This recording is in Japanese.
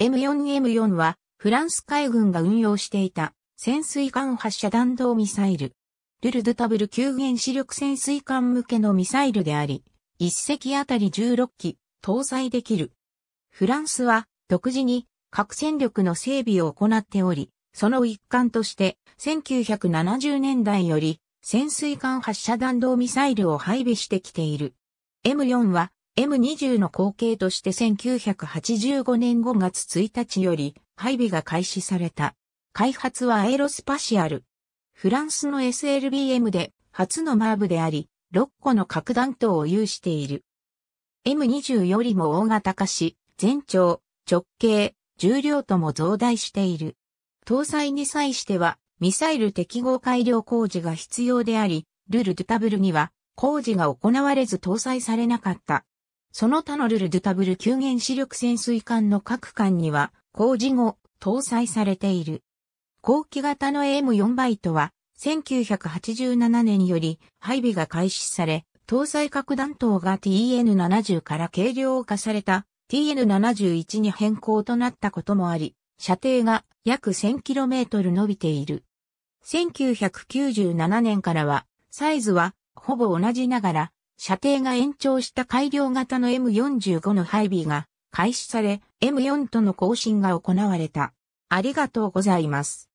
M4M4 はフランス海軍が運用していた潜水艦発射弾道ミサイル。ルルドタブル9原子力潜水艦向けのミサイルであり、1隻あたり16機搭載できる。フランスは独自に核戦力の整備を行っており、その一環として1970年代より潜水艦発射弾道ミサイルを配備してきている。M4 は M20 の後継として1985年5月1日より配備が開始された。開発はアエロスパシアル。フランスの SLBM で初のマーブであり、6個の核弾頭を有している。M20 よりも大型化し、全長、直径、重量とも増大している。搭載に際しては、ミサイル適合改良工事が必要であり、ルルドゥタブルには工事が行われず搭載されなかった。その他のルルドゥタブル急原視力潜水艦の各艦には、工事後、搭載されている。後期型の M4 バイトは、1987年より配備が開始され、搭載核弾頭が TN70 から軽量化された TN71 に変更となったこともあり、射程が約 1000km 伸びている。1997年からは、サイズはほぼ同じながら、射程が延長した改良型の M45 の配備が開始され、M4 との更新が行われた。ありがとうございます。